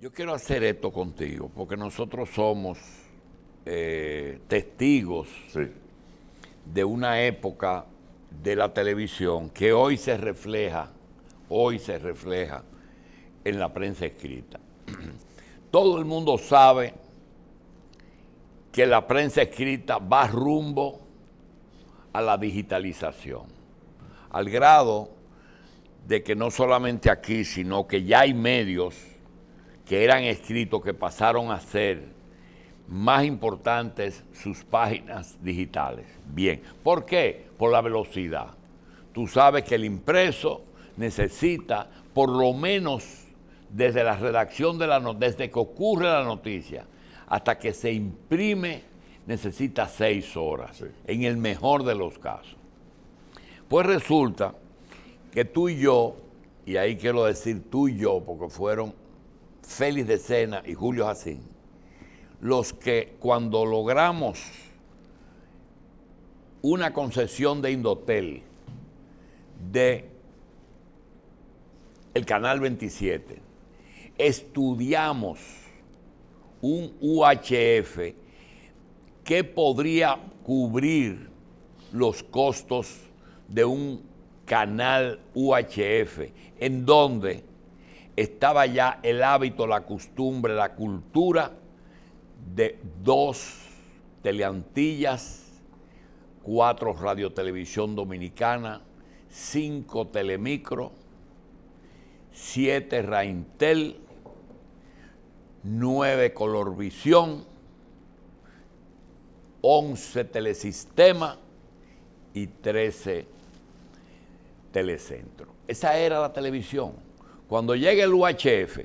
Yo quiero hacer esto contigo, porque nosotros somos eh, testigos de una época de la televisión que hoy se refleja, hoy se refleja en la prensa escrita. Todo el mundo sabe que la prensa escrita va rumbo a la digitalización, al grado de que no solamente aquí, sino que ya hay medios que eran escritos que pasaron a ser más importantes sus páginas digitales. Bien, ¿por qué? Por la velocidad. Tú sabes que el impreso necesita por lo menos desde la redacción de la desde que ocurre la noticia hasta que se imprime, necesita seis horas, en el mejor de los casos. Pues resulta que tú y yo, y ahí quiero decir tú y yo, porque fueron Félix de Sena y Julio Jacín, los que cuando logramos una concesión de Indotel de el Canal 27, estudiamos un UHF que podría cubrir los costos de un canal UHF, en donde estaba ya el hábito, la costumbre, la cultura de dos teleantillas, cuatro radiotelevisión dominicana, cinco telemicro, siete Raintel, nueve Colorvisión, once Telesistema y trece Telecentro. Esa era la televisión cuando llegue el UHF,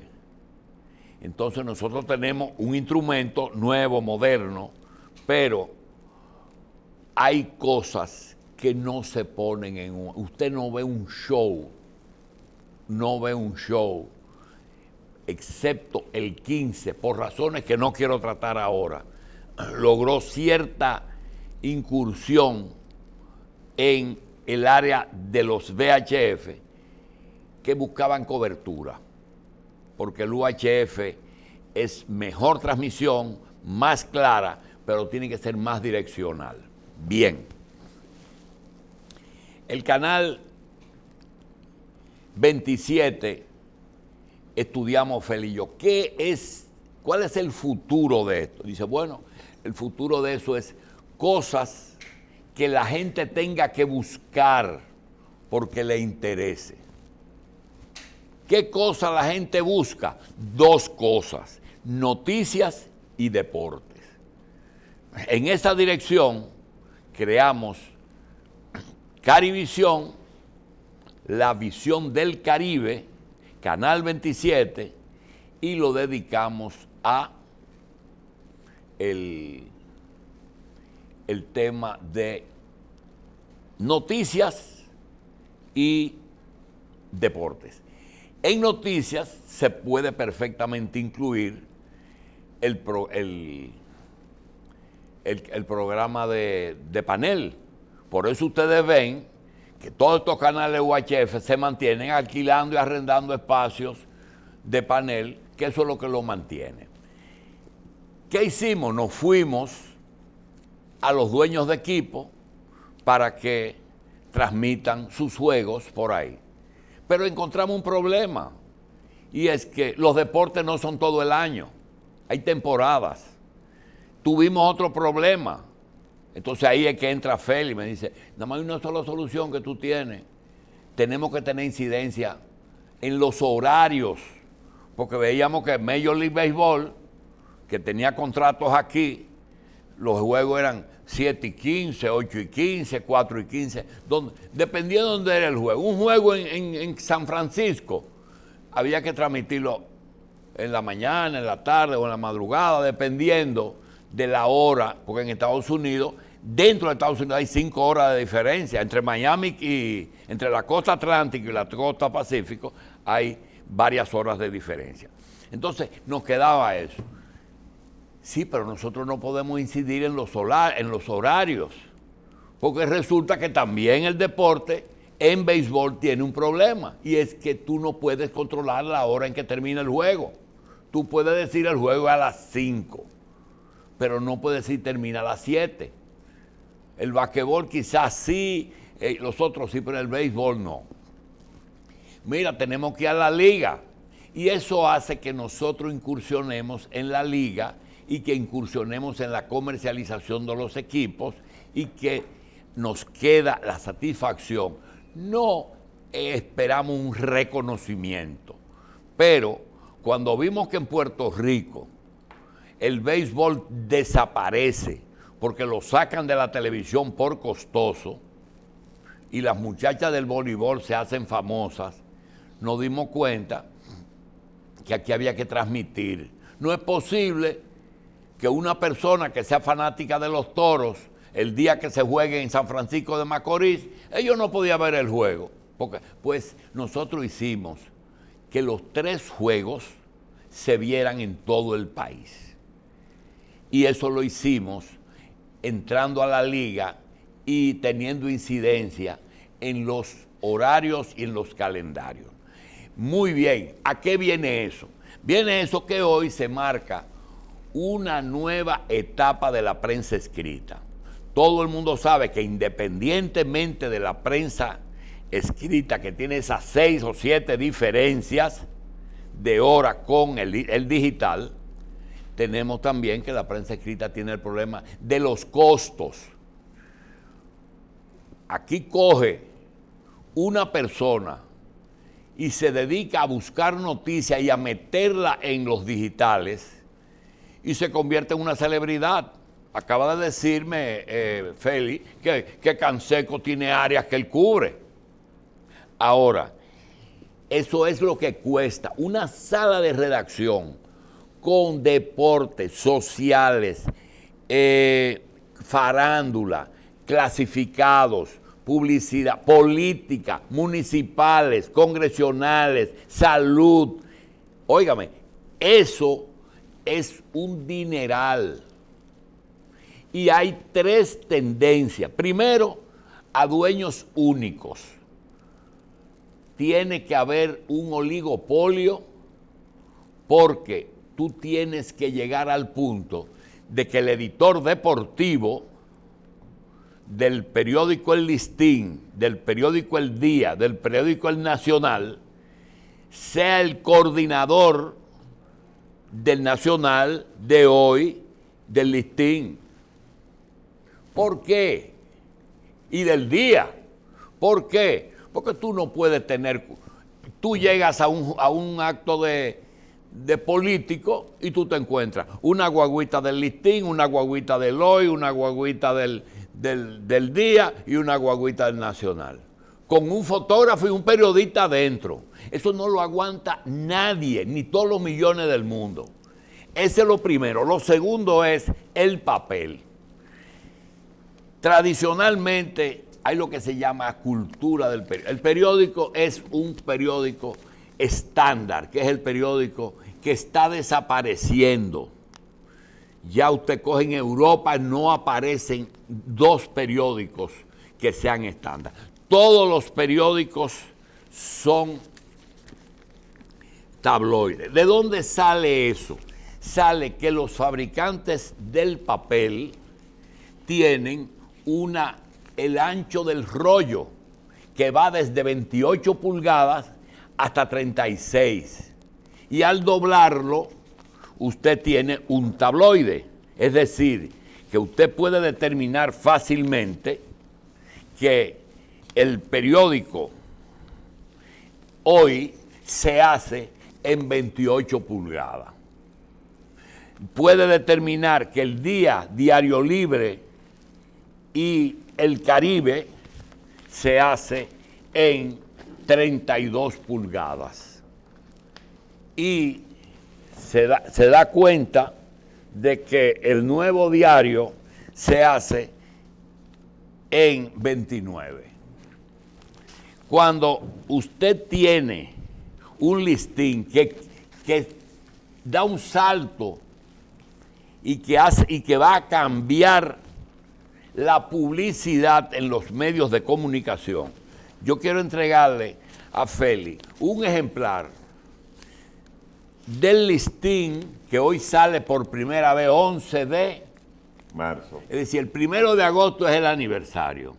entonces nosotros tenemos un instrumento nuevo, moderno, pero hay cosas que no se ponen en Usted no ve un show, no ve un show, excepto el 15, por razones que no quiero tratar ahora, logró cierta incursión en el área de los VHF que buscaban cobertura, porque el UHF es mejor transmisión, más clara, pero tiene que ser más direccional. Bien. El canal 27 estudiamos Felillo. ¿Qué es, cuál es el futuro de esto? Dice, bueno, el futuro de eso es cosas que la gente tenga que buscar porque le interese. ¿Qué cosa la gente busca? Dos cosas, noticias y deportes. En esa dirección creamos Carivisión, la visión del Caribe, Canal 27, y lo dedicamos a el, el tema de noticias y deportes. En noticias se puede perfectamente incluir el, el, programa de, de, panel. Por eso ustedes ven que todos estos canales UHF se mantienen alquilando y arrendando espacios de panel, que eso es lo que lo mantiene. ¿Qué hicimos? Nos fuimos a los dueños de equipo para que transmitan sus juegos por ahí. Pero encontramos un problema. Y es que los deportes no son todo el año. Hay temporadas. Tuvimos otro problema. Entonces ahí es que entra Félix y me dice, nada más hay una sola solución que tú tienes. Tenemos que tener incidencia en los horarios. Porque veíamos que Major League Baseball, que tenía contratos aquí, los juegos eran 7 y 15, 8 y 15, 4 y 15, dependiendo de dónde era el juego. Un juego en, San Francisco había que transmitirlo en la mañana, en la tarde o en la madrugada, dependiendo de la hora, porque en Estados Unidos, dentro de Estados Unidos hay 5 horas de diferencia, entre Miami y entre la costa atlántica y la costa pacífico hay varias horas de diferencia. Entonces nos quedaba eso. Sí, pero nosotros no podemos incidir en los, horarios, porque resulta que también el deporte en béisbol tiene un problema, y es que tú no puedes controlar la hora en que termina el juego. Tú puedes decir el juego a las 5, pero no puedes decir termina a las 7. El basquetbol quizás sí, eh, los otros sí, pero el béisbol no. Mira, tenemos que ir a la liga, y eso hace que nosotros incursionemos en la liga y que incursionemos en la comercialización de los equipos y que nos queda la satisfacción. No esperamos un reconocimiento, pero cuando vimos que en Puerto Rico el béisbol desaparece porque lo sacan de la televisión por costoso y las muchachas del voleibol se hacen famosas, nos dimos cuenta que aquí había que transmitir. No es posible que una persona que sea fanática de los toros, el día que se juegue en San Francisco de Macorís, ellos no podían ver el juego. Porque, pues nosotros hicimos que los tres juegos se vieran en todo el país. Y eso lo hicimos entrando a la liga y teniendo incidencia en los horarios y en los calendarios. Muy bien, ¿a qué viene eso? Viene eso que hoy se marca una nueva etapa de la prensa escrita. Todo el mundo sabe que independientemente de la prensa escrita, que tiene esas seis o siete diferencias de hora con el, digital, tenemos también que la prensa escrita tiene el problema de los costos. Aquí coge una persona y se dedica a buscar noticias y a meterla en los digitales y se convierte en una celebridad. Acaba de decirme eh, Feli que, Canseco tiene áreas que él cubre. Ahora, eso es lo que cuesta. Una sala de redacción con deportes sociales, eh, farándula, clasificados, publicidad, política, municipales, congresionales, salud. Óigame, eso es un dineral. Y hay tres tendencias. Primero, a dueños únicos. Tiene que haber un oligopolio porque tú tienes que llegar al punto de que el editor deportivo del periódico El Listín, del periódico El Día, del periódico El Nacional, sea el coordinador del Nacional de hoy, del listín. ¿Por qué? Y del día. ¿Por qué? Porque tú no puedes tener... Tú llegas a un, a un acto de, político y tú te encuentras una guaguita del listín, una guaguita del hoy, una guaguita del, del, del día y una guaguita del nacional con un fotógrafo y un periodista adentro. Eso no lo aguanta nadie, ni todos los millones del mundo. Ese es lo primero. Lo segundo es el papel. Tradicionalmente hay lo que se llama cultura del periódico. El periódico es un periódico estándar, que es el periódico que está desapareciendo. Ya usted coge en Europa, no aparecen dos periódicos que sean estándar todos los periódicos son tabloides. ¿De dónde sale eso? Sale que los fabricantes del papel tienen una, el ancho del rollo que va desde 28 pulgadas hasta 36. Y al doblarlo, usted tiene un tabloide. Es decir, que usted puede determinar fácilmente que el periódico hoy se hace en 28 pulgadas. Puede determinar que el día Diario Libre y el Caribe se hace en 32 pulgadas. Y se da, cuenta de que el nuevo diario se hace en 29 cuando usted tiene un listín que, que da un salto y que, hace, y que va a cambiar la publicidad en los medios de comunicación, yo quiero entregarle a Feli un ejemplar del listín que hoy sale por primera vez 11 de marzo. Es decir, el primero de agosto es el aniversario.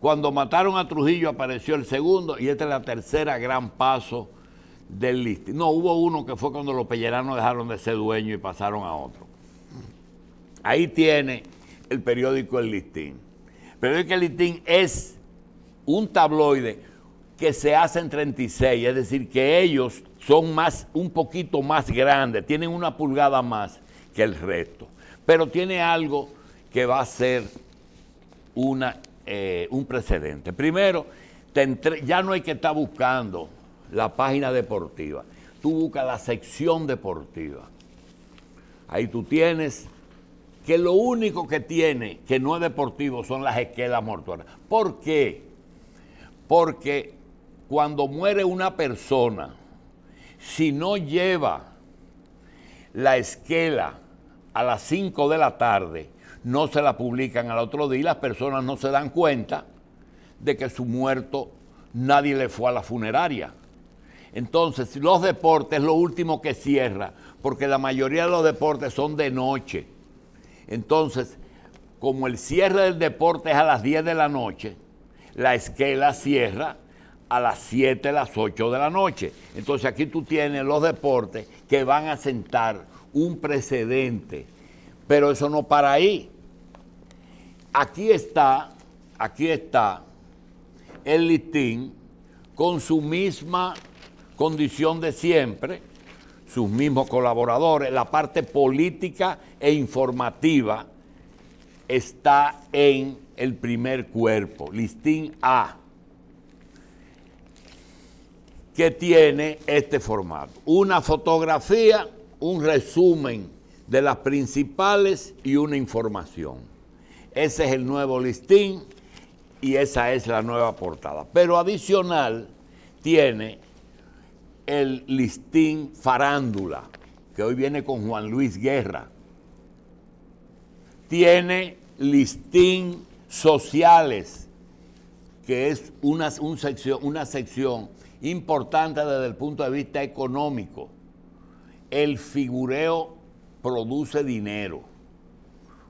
Cuando mataron a Trujillo apareció el segundo y esta es la tercera gran paso del Listín. No, hubo uno que fue cuando los pelleranos dejaron de ser dueños y pasaron a otro. Ahí tiene el periódico El Listín. El periódico El Listín es un tabloide que se hace en 36, es decir, que ellos son más, un poquito más grandes, tienen una pulgada más que el resto. Pero tiene algo que va a ser una eh, un precedente. Primero, ya no hay que estar buscando la página deportiva. Tú buscas la sección deportiva. Ahí tú tienes que lo único que tiene que no es deportivo son las esquelas mortuorias. ¿Por qué? Porque cuando muere una persona, si no lleva la esquela a las 5 de la tarde, no se la publican al otro día y las personas no se dan cuenta de que su muerto nadie le fue a la funeraria. Entonces, los deportes es lo último que cierra, porque la mayoría de los deportes son de noche. Entonces, como el cierre del deporte es a las 10 de la noche, la esquela cierra a las 7, las 8 de la noche. Entonces aquí tú tienes los deportes que van a sentar un precedente pero eso no para ahí. Aquí está, aquí está el listín con su misma condición de siempre, sus mismos colaboradores, la parte política e informativa está en el primer cuerpo, listín A, que tiene este formato. Una fotografía, un resumen de las principales y una información. Ese es el nuevo listín y esa es la nueva portada. Pero adicional tiene el listín farándula, que hoy viene con Juan Luis Guerra. Tiene listín sociales, que es una, un sección, una sección importante desde el punto de vista económico. El figureo produce dinero.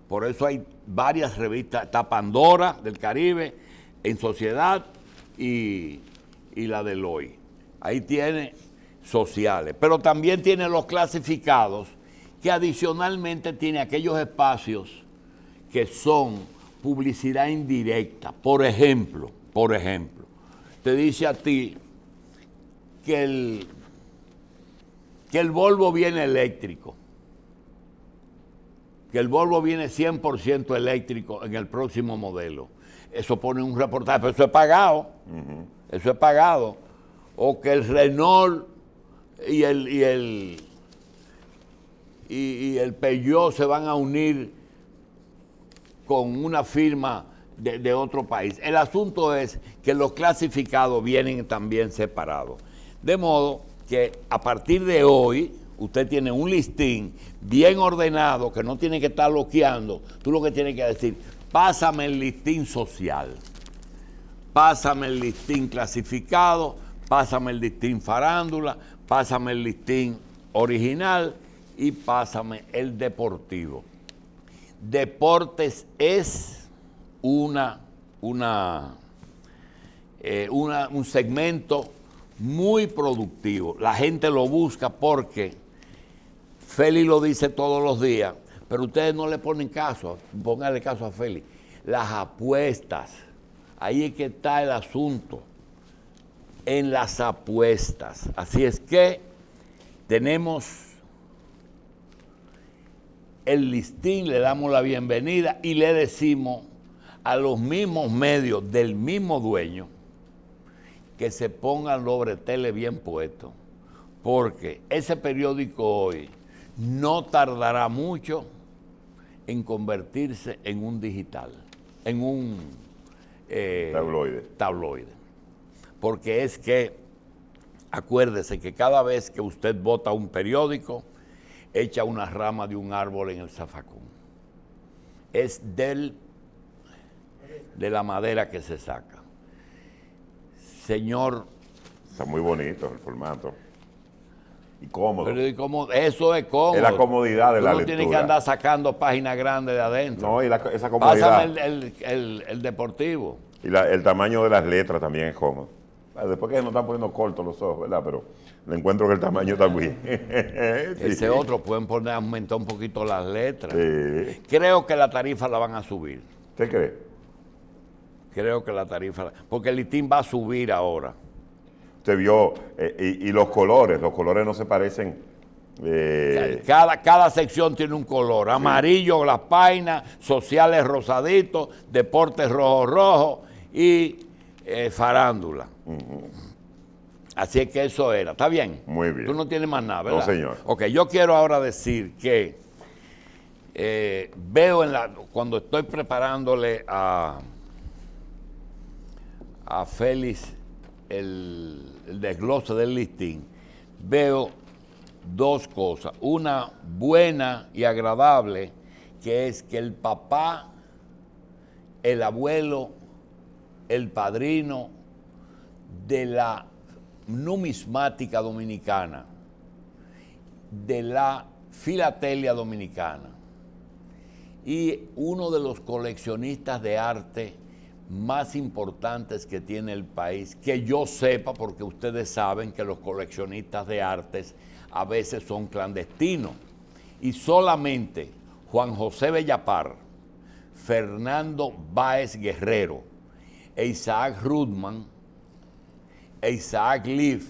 Por eso hay varias revistas, está Pandora del Caribe, En Sociedad y, la de hoy. Ahí tiene sociales, pero también tiene los clasificados, que adicionalmente tiene aquellos espacios que son publicidad indirecta. Por ejemplo, por ejemplo, te dice a ti que el, que el Volvo viene eléctrico que el Volvo viene 100% eléctrico en el próximo modelo. Eso pone un reportaje, pero eso es pagado. Eso es pagado. O que el Renault y el, y el, y, el Peugeot se van a unir con una firma de, otro país. El asunto es que los clasificados vienen también separados. De modo que a partir de hoy, usted tiene un listín bien ordenado que no tiene que estar bloqueando, tú lo que tienes que decir, pásame el listín social, pásame el listín clasificado, pásame el listín farándula, pásame el listín original y pásame el deportivo. Deportes es una, una, eh, un segmento muy productivo. La gente lo busca porque Feli lo dice todos los días, pero ustedes no le ponen caso, pónganle caso a Feli. Las apuestas, ahí es que está el asunto, en las apuestas. Así es que tenemos el listín, le damos la bienvenida y le decimos a los mismos medios del mismo dueño que se pongan sobre tele bien puestos, porque ese periódico hoy no tardará mucho en convertirse en un digital, en un eh, tabloide. Porque es que, acuérdese que cada vez que usted vota un periódico, echa una rama de un árbol en el zafacón. Es del, de la madera que se saca. Señor. Está muy bonito el formato. Y cómodo. eso es cómodo. Es la comodidad de la no lectura. No tienes que andar sacando páginas grandes de adentro. No, y esa comodidad. Pásame el, deportivo. Y el tamaño de las letras también es cómodo. Ah, después que nos están poniendo cortos los ojos, ¿verdad? Pero le encuentro que el tamaño también. Ese otro pueden poner, aumentar un poquito las letras. Creo que la tarifa la van a subir. ¿Qué cree? Creo que la tarifa, porque el ITIN va a subir ahora. Usted vio, eh, y, los colores, los colores no se parecen. Eh, cada, cada sección tiene un color, amarillo las painas, sociales rosaditos, deportes rojo rojo y eh, farándula. Así es que eso era, ¿está bien? Muy bien. Tú no tienes más nada, ¿verdad? No, señor. Ok, yo quiero ahora decir que veo en la, cuando estoy preparándole a, a Félix el, desglose del listín, veo dos cosas. Una buena y agradable, que es que el papá, el abuelo, el padrino de la numismática dominicana, de la filatelia dominicana y uno de los coleccionistas de arte más importantes que tiene el país, que yo sepa, porque ustedes saben que los coleccionistas de artes a veces son clandestinos. Y solamente Juan José Bellapar, Fernando Báez Guerrero, e Isaac Rudman, e Isaac Leaf,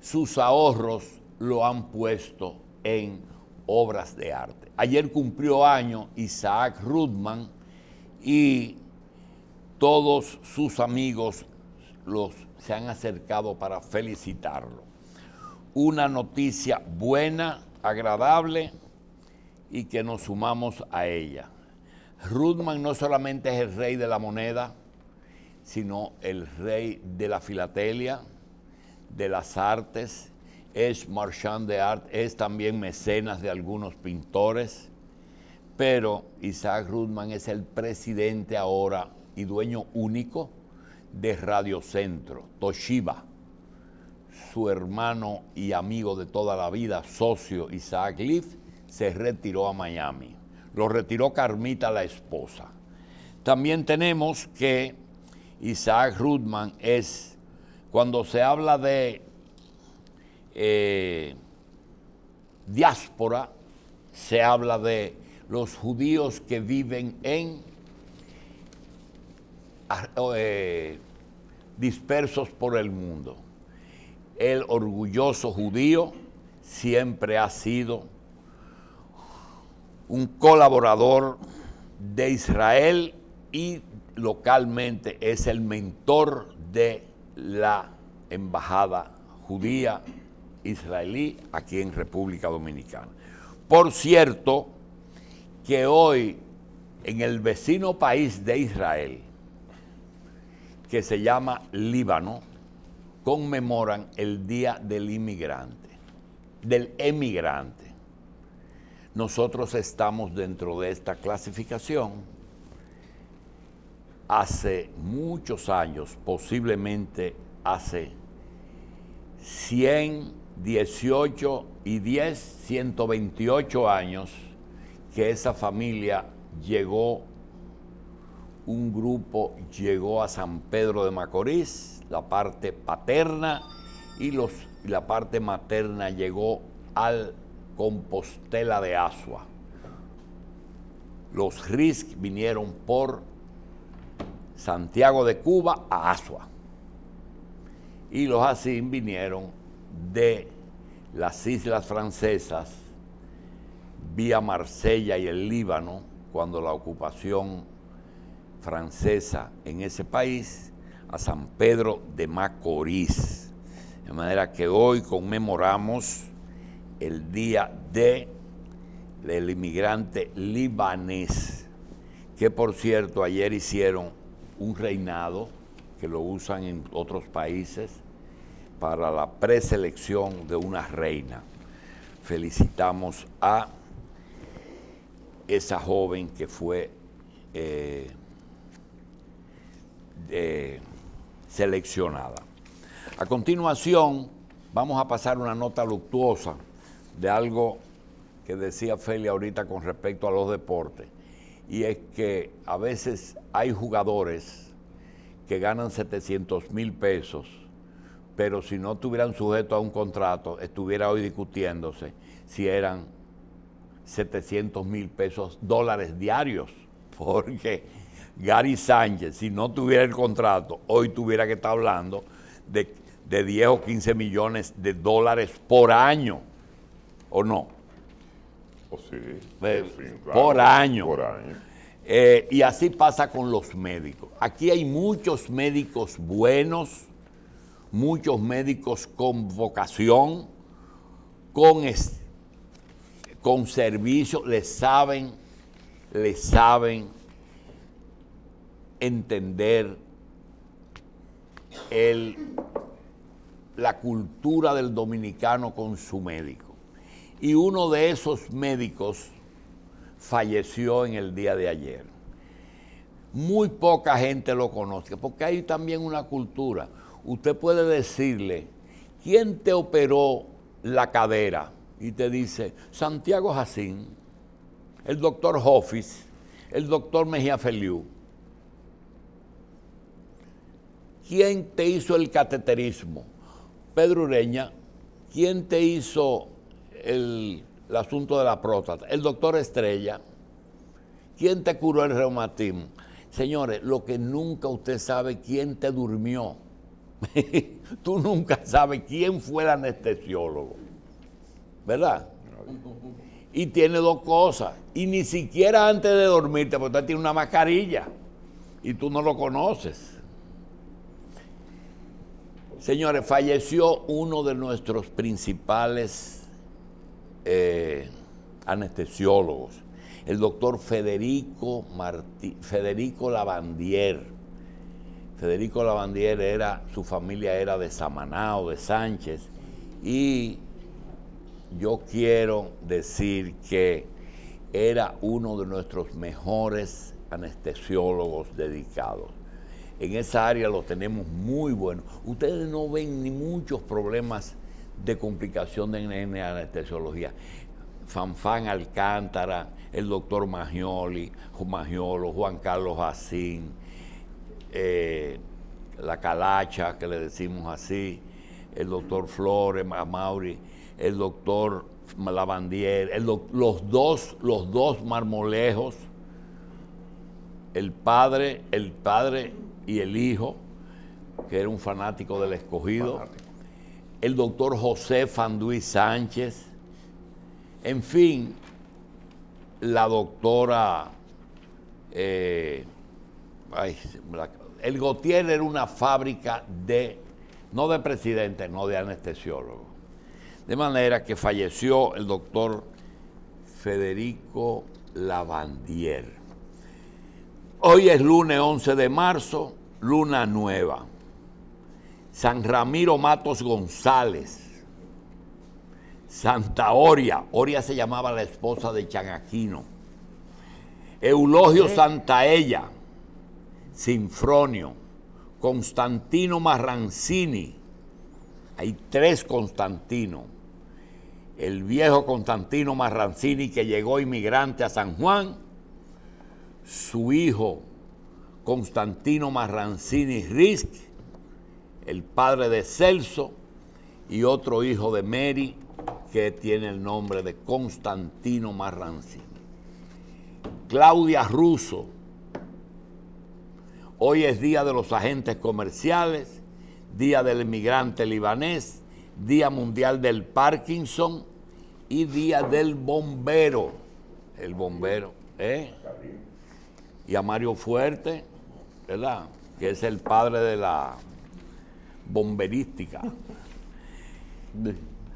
sus ahorros lo han puesto en obras de arte. Ayer cumplió año Isaac Rudman y todos sus amigos los, se han acercado para felicitarlo. Una noticia buena, agradable y que nos sumamos a ella. Rudman no solamente es el rey de la moneda, sino el rey de la filatelia, de las artes, es marchand de arte, es también mecenas de algunos pintores, pero Isaac Rudman es el presidente ahora y dueño único de Radio Centro, Toshiba, su hermano y amigo de toda la vida, socio Isaac Leaf, se retiró a Miami. Lo retiró Carmita, la esposa. También tenemos que Isaac Rudman es, cuando se habla de eh, diáspora, se habla de los judíos que viven en eh, dispersos por el mundo. El orgulloso judío siempre ha sido un colaborador de Israel y localmente es el mentor de la embajada judía israelí aquí en República Dominicana. Por cierto, que hoy en el vecino país de Israel, que se llama Líbano, conmemoran el Día del Inmigrante, del emigrante. Nosotros estamos dentro de esta clasificación. Hace muchos años, posiblemente hace 118 y 10, 128 años, que esa familia llegó un grupo llegó a San Pedro de Macorís, la parte paterna, y los, la parte materna llegó al Compostela de Asua. Los RISC vinieron por Santiago de Cuba a Asua. Y los ASIN vinieron de las islas francesas vía Marsella y el Líbano cuando la ocupación francesa en ese país, a San Pedro de Macorís. De manera que hoy conmemoramos el día de del inmigrante libanés, que por cierto ayer hicieron un reinado que lo usan en otros países para la preselección de una reina. Felicitamos a esa joven que fue eh, eh, seleccionada. A continuación, vamos a pasar una nota luctuosa de algo que decía Feli ahorita con respecto a los deportes. Y es que a veces hay jugadores que ganan 700 mil pesos, pero si no estuvieran sujetos a un contrato, estuviera hoy discutiéndose si eran 700 mil pesos dólares diarios, porque Gary Sánchez, si no tuviera el contrato, hoy tuviera que estar hablando de, 10 o 15 millones de dólares por año, ¿o no? O oh, sí, eh, por año. Eh, y así pasa con los médicos. Aquí hay muchos médicos buenos, muchos médicos con vocación, con, con servicio, les saben, les saben entender la cultura del dominicano con su médico. Y uno de esos médicos falleció en el día de ayer. Muy poca gente lo conoce, porque hay también una cultura. Usted puede decirle, ¿quién te operó la cadera? Y te dice, Santiago Jacín, el doctor Hoffis, el doctor Mejía Feliu. ¿Quién te hizo el cateterismo? Pedro Ureña. ¿Quién te hizo el, asunto de la próstata? El doctor Estrella. ¿Quién te curó el reumatismo? Señores, lo que nunca usted sabe, ¿quién te durmió? Tú nunca sabes quién fue el anestesiólogo. ¿Verdad? Y tiene dos cosas. Y ni siquiera antes de dormirte, porque usted tiene una mascarilla y tú no lo conoces. Señores, falleció uno de nuestros principales eh, anestesiólogos, el doctor Federico, Federico Lavandier. Federico Lavandier era, su familia era de Samanao, de Sánchez, y yo quiero decir que era uno de nuestros mejores anestesiólogos dedicados. En esa área los tenemos muy buenos. Ustedes no ven ni muchos problemas de complicación en, la anestesiología. ...Fanfan Alcántara, el doctor Magioli, Magiolo, Juan Carlos Asín, eh, la Calacha, que le decimos así, el doctor Flores, Mauri, el doctor Lavandier, los, dos, los dos marmolejos, el padre, el padre y el hijo, que era un fanático del escogido, el doctor José Fanduy Sánchez, en fin, la doctora, eh, el Gotier era una fábrica de, no de presidente, no de anestesiólogo. De manera que falleció el doctor Federico Lavandier. Hoy es lunes 11 de marzo, luna nueva. San Ramiro Matos González. Santa Oria. Oria se llamaba la esposa de Chanaquino. Eulogio Santaella. Sinfronio. Constantino Marrancini. Hay tres Constantino. El viejo Constantino Marrancini que llegó inmigrante a San Juan su hijo Constantino Marrancini Risk, el padre de Celso, y otro hijo de Mary, que tiene el nombre de Constantino Marrancini. Claudia Russo, hoy es Día de los Agentes Comerciales, Día del Emigrante Libanés, Día Mundial del Parkinson y Día del Bombero. El bombero, ¿eh? y a Mario Fuerte, ¿verdad? Que es el padre de la bomberística.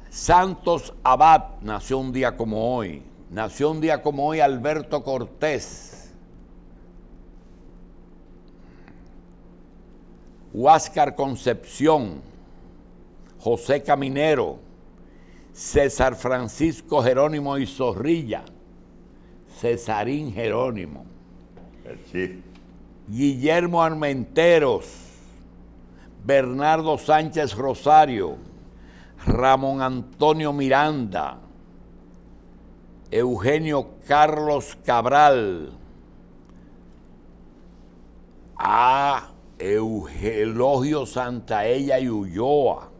Santos Abad nació un día como hoy. Nació un día como hoy Alberto Cortés. Huáscar Concepción. José Caminero. César Francisco Jerónimo y Zorrilla. Cesarín Jerónimo. Guillermo Armenteros, Bernardo Sánchez Rosario, Ramón Antonio Miranda, Eugenio Carlos Cabral, a Eugelogio Santaella y Ulloa,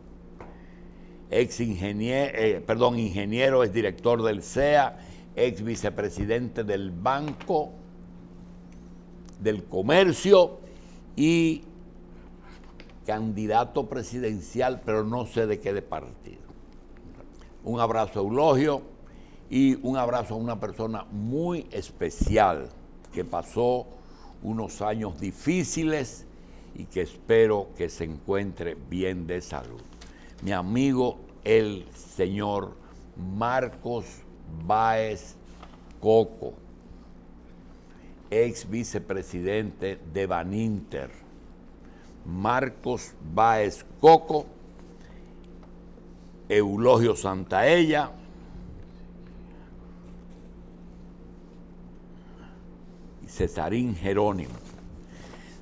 ex ingeniero, eh, perdón, ingeniero, es director del CEA, ex vicepresidente del banco del Comercio y candidato presidencial, pero no sé de qué de partido. Un abrazo Eulogio y un abrazo a una persona muy especial que pasó unos años difíciles y que espero que se encuentre bien de salud. Mi amigo, el señor Marcos Báez Coco ex vicepresidente de Baninter, Marcos Baez Coco, Eulogio Santaella, Cesarín Jerónimo.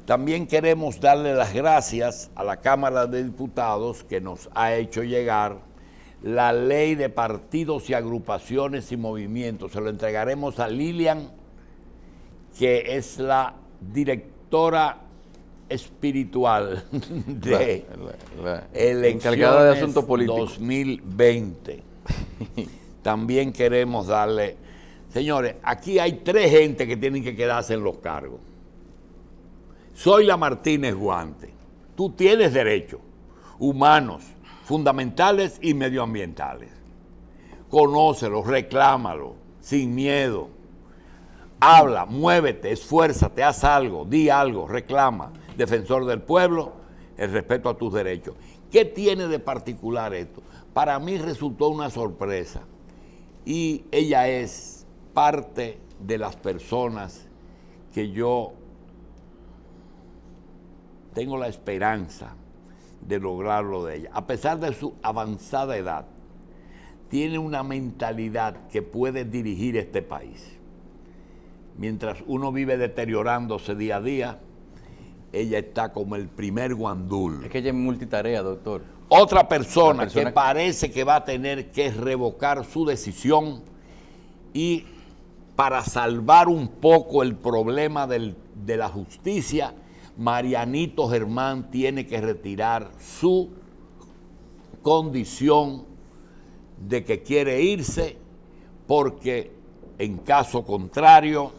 También queremos darle las gracias a la Cámara de Diputados que nos ha hecho llegar la ley de partidos y agrupaciones y movimientos. Se lo entregaremos a Lilian que es la directora espiritual de el de asuntos políticos 2020. También queremos darle, señores, aquí hay tres gente que tienen que quedarse en los cargos. Soy la Martínez Guante. Tú tienes derechos humanos, fundamentales y medioambientales. Conócelos, reclámalos, sin miedo Habla, muévete, esfuérzate, haz algo, di algo, reclama. Defensor del pueblo, el respeto a tus derechos. ¿Qué tiene de particular esto? Para mí resultó una sorpresa. Y ella es parte de las personas que yo tengo la esperanza de lograrlo de ella. A pesar de su avanzada edad, tiene una mentalidad que puede dirigir este país mientras uno vive deteriorándose día a día, ella está como el primer guandul. Es que ella es multitarea, doctor. Otra persona, que parece que va a tener que revocar su decisión y para salvar un poco el problema de la justicia, Marianito Germán tiene que retirar su condición de que quiere irse porque en caso contrario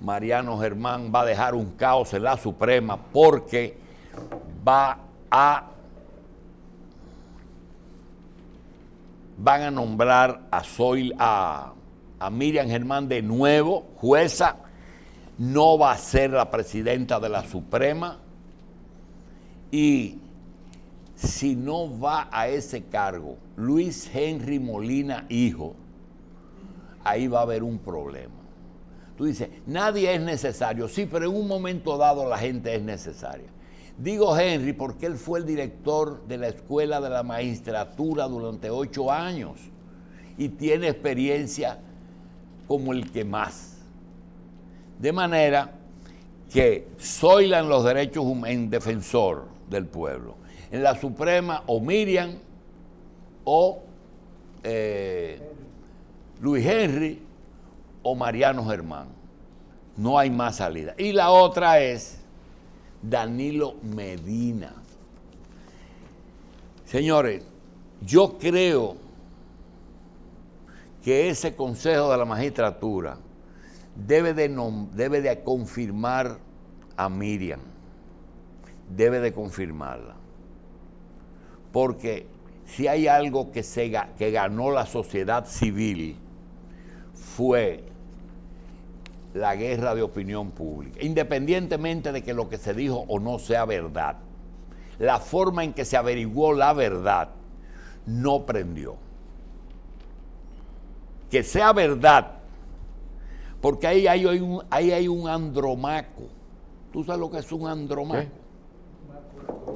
Mariano Germán va a dejar un caos en la Suprema porque va a van a nombrar a Soil a, a Miriam Germán de nuevo jueza no va a ser la presidenta de la Suprema y si no va a ese cargo Luis Henry Molina hijo ahí va a haber un problema Tú dices, nadie es necesario. Sí, pero en un momento dado la gente es necesaria. Digo Henry porque él fue el director de la Escuela de la Magistratura durante ocho años y tiene experiencia como el que más. De manera que Soylan los derechos en defensor del pueblo. En la Suprema o Miriam o eh, Luis Henry o Mariano Germán. No hay más salida. Y la otra es Danilo Medina. Señores, yo creo que ese Consejo de la Magistratura debe de, confirmar a Miriam, debe de confirmarla. Porque si hay algo que, que ganó la sociedad civil, fue la guerra de opinión pública, independientemente de que lo que se dijo o no sea verdad, la forma en que se averiguó la verdad no prendió. Que sea verdad, porque ahí hay un, ahí hay un andromaco. ¿Tú sabes lo que es un andromaco?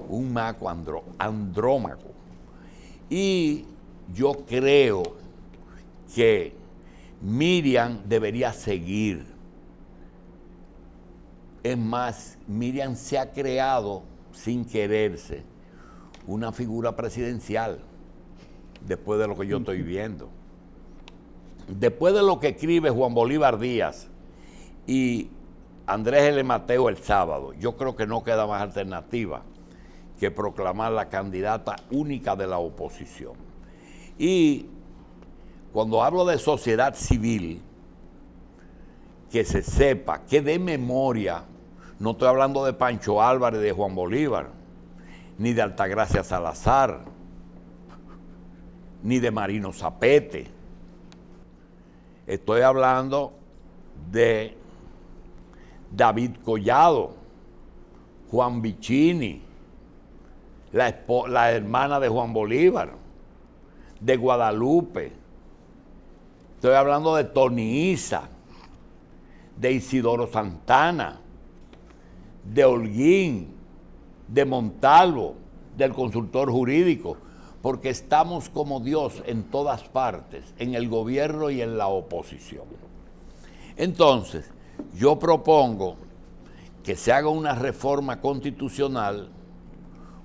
Un maco andrómaco. Y yo creo que Miriam debería seguir es más, Miriam se ha creado sin quererse una figura presidencial después de lo que yo estoy viendo. Después de lo que escribe Juan Bolívar Díaz y Andrés L. Mateo el sábado, yo creo que no queda más alternativa que proclamar la candidata única de la oposición. Y cuando hablo de sociedad civil, que se sepa, que de memoria, no estoy hablando de Pancho Álvarez, de Juan Bolívar, ni de Altagracia Salazar, ni de Marino Zapete. Estoy hablando de David Collado, Juan Bicini la, hermana de Juan Bolívar, de Guadalupe. Estoy hablando de Tony Isa de Isidoro Santana, de Holguín, de Montalvo, del consultor jurídico, porque estamos como Dios en todas partes, en el gobierno y en la oposición. Entonces, yo propongo que se haga una reforma constitucional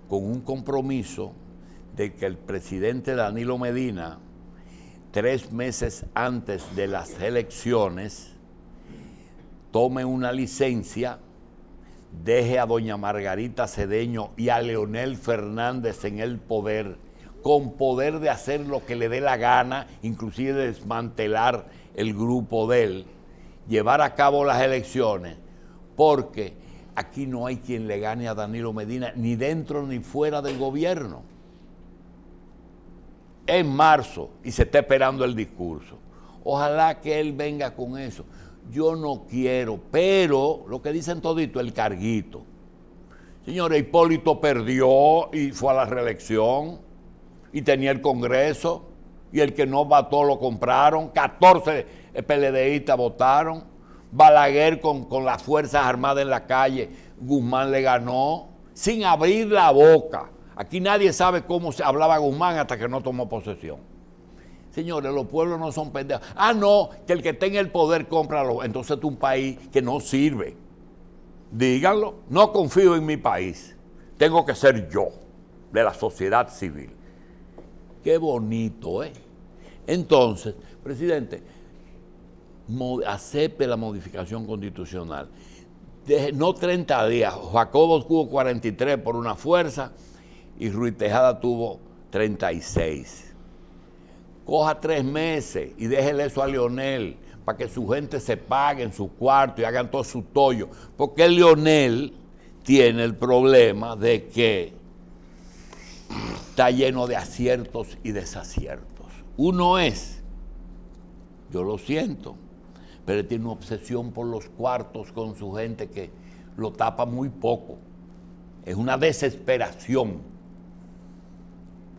con un compromiso de que el presidente Danilo Medina, tres meses antes de las elecciones, tome una licencia, deje a doña Margarita Cedeño y a Leonel Fernández en el poder, con poder de hacer lo que le dé la gana, inclusive desmantelar el grupo de él, llevar a cabo las elecciones, porque aquí no hay quien le gane a Danilo Medina, ni dentro ni fuera del gobierno. En marzo, y se está esperando el discurso. Ojalá que él venga con eso yo no quiero, pero lo que dicen todito, el carguito. Señores, Hipólito perdió y fue a la reelección y tenía el Congreso y el que no votó lo compraron, 14 eh, PLDistas votaron, Balaguer con, con las Fuerzas Armadas en la calle, Guzmán le ganó, sin abrir la boca. Aquí nadie sabe cómo se hablaba Guzmán hasta que no tomó posesión. Señores, los pueblos no son pendejos. Ah, no, que el que tenga el poder cómpralo. Entonces es un país que no sirve. Díganlo, no confío en mi país. Tengo que ser yo, de la sociedad civil. Qué bonito, ¿eh? Entonces, presidente, acepte la modificación constitucional. De, no 30 días, Jacobo tuvo 43 por una fuerza y Ruiz Tejada tuvo 36 coja tres meses y déjele eso a Lionel... para que su gente se pague en su cuarto y hagan todo su tollo. Porque Lionel... tiene el problema de que está lleno de aciertos y desaciertos. Uno es, yo lo siento, pero tiene una obsesión por los cuartos con su gente que lo tapa muy poco. Es una desesperación.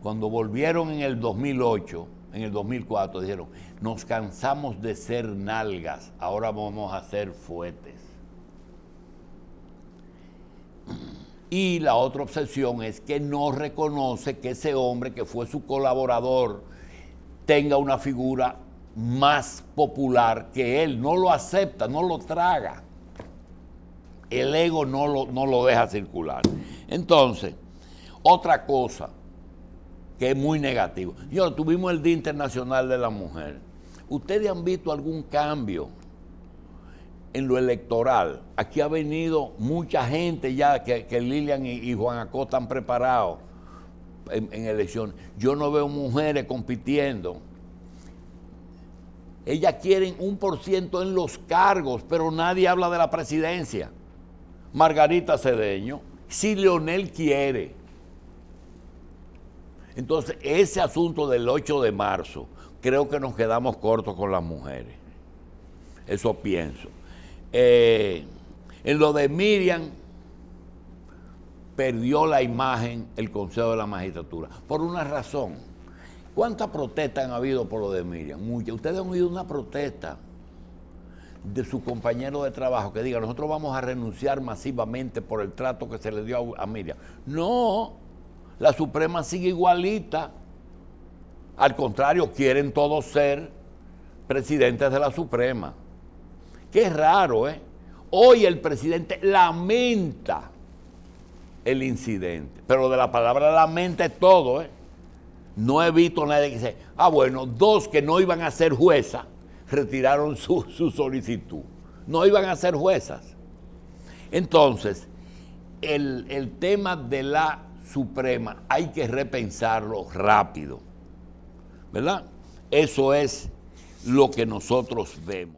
Cuando volvieron en el 2008, en el 2004 dijeron, nos cansamos de ser nalgas, ahora vamos a ser fuetes. Y la otra obsesión es que no reconoce que ese hombre que fue su colaborador tenga una figura más popular que él. No lo acepta, no lo traga. El ego no lo, no lo deja circular. Entonces, otra cosa, que es muy negativo. Y tuvimos el Día Internacional de la Mujer. ¿Ustedes han visto algún cambio en lo electoral? Aquí ha venido mucha gente ya que, Lilian y, Juan Acosta han preparado en, en elecciones. Yo no veo mujeres compitiendo. Ellas quieren un por ciento en los cargos, pero nadie habla de la presidencia. Margarita Cedeño, si Leonel quiere, entonces, ese asunto del 8 de marzo, creo que nos quedamos cortos con las mujeres. Eso pienso. Eh, en lo de Miriam, perdió la imagen el Consejo de la Magistratura, por una razón. ¿Cuántas protestas han habido por lo de Miriam? Muchas. Ustedes han oído una protesta de su compañero de trabajo que diga, nosotros vamos a renunciar masivamente por el trato que se le dio a Miriam. No, la Suprema sigue igualita. Al contrario, quieren todos ser presidentes de la Suprema. Qué raro, ¿eh? Hoy el presidente lamenta el incidente, pero de la palabra lamenta todo, ¿eh? No he nadie que dice, ah, bueno, dos que no iban a ser juezas retiraron su, solicitud. No iban a ser juezas. Entonces, el tema de la Suprema hay que repensarlo rápido. ¿Verdad? Eso es lo que nosotros vemos.